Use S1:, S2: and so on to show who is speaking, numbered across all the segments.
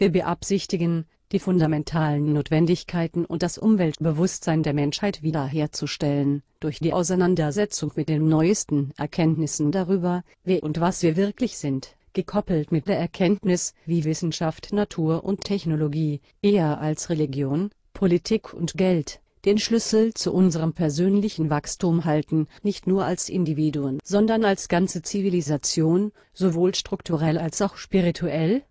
S1: Wir beabsichtigen, die fundamentalen Notwendigkeiten und das Umweltbewusstsein der Menschheit wiederherzustellen, durch die Auseinandersetzung mit den neuesten Erkenntnissen darüber, wer und was wir wirklich sind, gekoppelt mit der Erkenntnis, wie Wissenschaft Natur und Technologie, eher als Religion, Politik und Geld, den Schlüssel zu unserem persönlichen Wachstum halten, nicht nur als Individuen, sondern als ganze Zivilisation, sowohl strukturell als auch spirituell,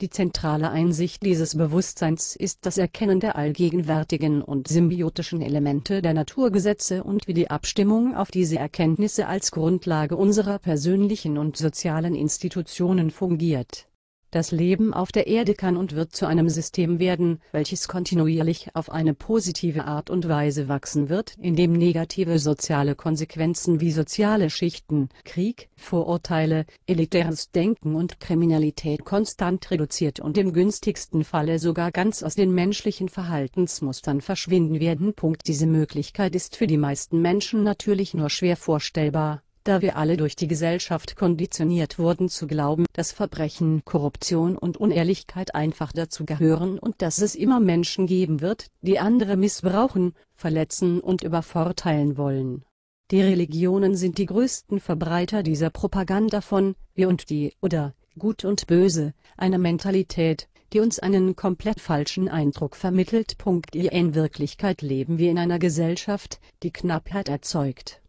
S1: die zentrale Einsicht dieses Bewusstseins ist das Erkennen der allgegenwärtigen und symbiotischen Elemente der Naturgesetze und wie die Abstimmung auf diese Erkenntnisse als Grundlage unserer persönlichen und sozialen Institutionen fungiert das Leben auf der Erde kann und wird zu einem System werden, welches kontinuierlich auf eine positive Art und Weise wachsen wird, indem negative soziale Konsequenzen wie soziale Schichten, Krieg, Vorurteile, elitäres Denken und Kriminalität konstant reduziert und im günstigsten Falle sogar ganz aus den menschlichen Verhaltensmustern verschwinden werden. Diese Möglichkeit ist für die meisten Menschen natürlich nur schwer vorstellbar da wir alle durch die Gesellschaft konditioniert wurden zu glauben, dass Verbrechen, Korruption und Unehrlichkeit einfach dazu gehören und dass es immer Menschen geben wird, die andere missbrauchen, verletzen und übervorteilen wollen. Die Religionen sind die größten Verbreiter dieser Propaganda von wir und die oder gut und böse, einer Mentalität, die uns einen komplett falschen Eindruck vermittelt. In Wirklichkeit leben wir in einer Gesellschaft, die Knappheit erzeugt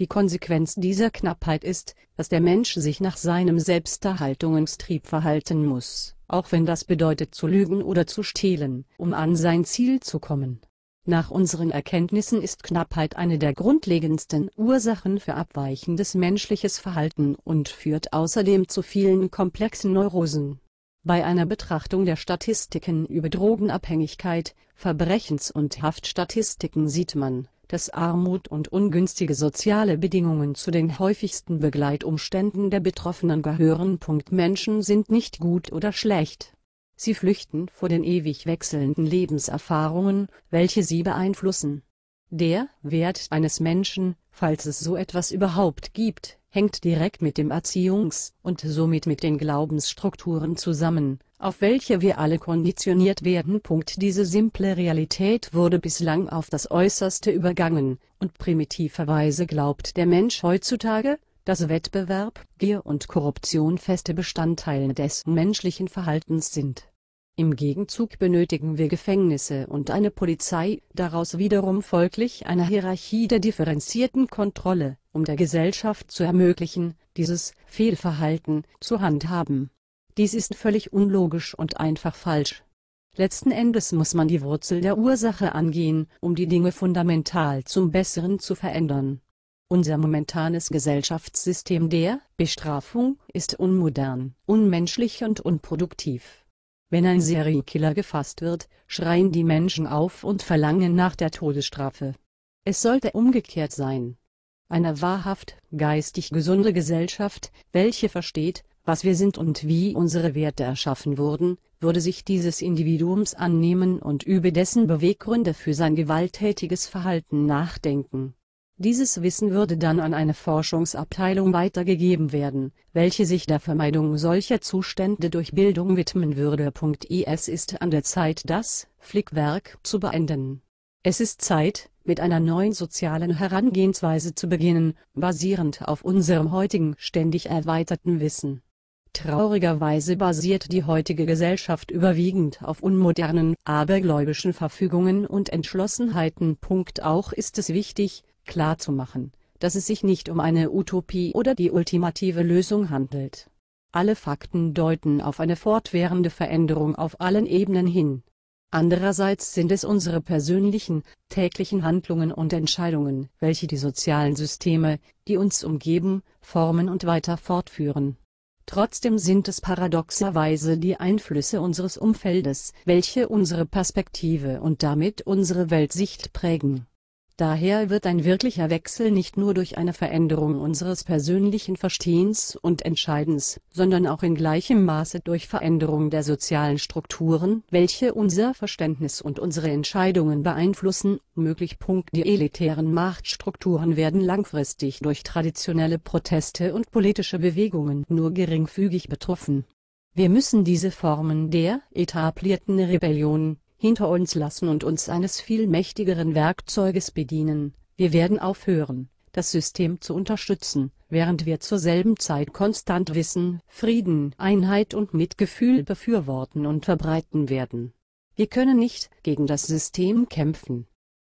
S1: die Konsequenz dieser Knappheit ist, dass der Mensch sich nach seinem Selbsterhaltungstrieb verhalten muss, auch wenn das bedeutet zu lügen oder zu stehlen, um an sein Ziel zu kommen. Nach unseren Erkenntnissen ist Knappheit eine der grundlegendsten Ursachen für abweichendes menschliches Verhalten und führt außerdem zu vielen komplexen Neurosen. Bei einer Betrachtung der Statistiken über Drogenabhängigkeit, Verbrechens- und Haftstatistiken sieht man, dass Armut und ungünstige soziale Bedingungen zu den häufigsten Begleitumständen der Betroffenen gehören. Menschen sind nicht gut oder schlecht. Sie flüchten vor den ewig wechselnden Lebenserfahrungen, welche sie beeinflussen. Der Wert eines Menschen, falls es so etwas überhaupt gibt, hängt direkt mit dem Erziehungs- und somit mit den Glaubensstrukturen zusammen, auf welche wir alle konditioniert werden. Diese simple Realität wurde bislang auf das Äußerste übergangen, und primitiverweise glaubt der Mensch heutzutage, dass Wettbewerb, Gier und Korruption feste Bestandteile des menschlichen Verhaltens sind im Gegenzug benötigen wir Gefängnisse und eine Polizei, daraus wiederum folglich eine Hierarchie der differenzierten Kontrolle, um der Gesellschaft zu ermöglichen, dieses Fehlverhalten zu handhaben. Dies ist völlig unlogisch und einfach falsch. Letzten Endes muss man die Wurzel der Ursache angehen, um die Dinge fundamental zum Besseren zu verändern. Unser momentanes Gesellschaftssystem der Bestrafung ist unmodern, unmenschlich und unproduktiv. Wenn ein Serienkiller gefasst wird, schreien die Menschen auf und verlangen nach der Todesstrafe. Es sollte umgekehrt sein. Eine wahrhaft, geistig gesunde Gesellschaft, welche versteht, was wir sind und wie unsere Werte erschaffen wurden, würde sich dieses Individuums annehmen und über dessen Beweggründe für sein gewalttätiges Verhalten nachdenken. Dieses Wissen würde dann an eine Forschungsabteilung weitergegeben werden, welche sich der Vermeidung solcher Zustände durch Bildung widmen würde. Es ist an der Zeit das Flickwerk zu beenden. Es ist Zeit, mit einer neuen sozialen Herangehensweise zu beginnen, basierend auf unserem heutigen ständig erweiterten Wissen. Traurigerweise basiert die heutige Gesellschaft überwiegend auf unmodernen, abergläubischen Verfügungen und Entschlossenheiten. Auch ist es wichtig, klarzumachen, dass es sich nicht um eine Utopie oder die ultimative Lösung handelt. Alle Fakten deuten auf eine fortwährende Veränderung auf allen Ebenen hin. Andererseits sind es unsere persönlichen, täglichen Handlungen und Entscheidungen, welche die sozialen Systeme, die uns umgeben, formen und weiter fortführen. Trotzdem sind es paradoxerweise die Einflüsse unseres Umfeldes, welche unsere Perspektive und damit unsere Weltsicht prägen. Daher wird ein wirklicher Wechsel nicht nur durch eine Veränderung unseres persönlichen Verstehens und Entscheidens, sondern auch in gleichem Maße durch Veränderung der sozialen Strukturen, welche unser Verständnis und unsere Entscheidungen beeinflussen, möglich. Die elitären Machtstrukturen werden langfristig durch traditionelle Proteste und politische Bewegungen nur geringfügig betroffen. Wir müssen diese Formen der etablierten Rebellion hinter uns lassen und uns eines viel mächtigeren Werkzeuges bedienen, wir werden aufhören, das System zu unterstützen, während wir zur selben Zeit konstant Wissen, Frieden, Einheit und Mitgefühl befürworten und verbreiten werden. Wir können nicht gegen das System kämpfen.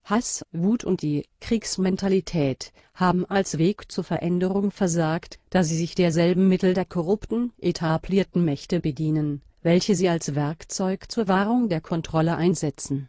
S1: Hass, Wut und die Kriegsmentalität haben als Weg zur Veränderung versagt, da sie sich derselben Mittel der korrupten, etablierten Mächte bedienen, welche sie als Werkzeug zur Wahrung der Kontrolle einsetzen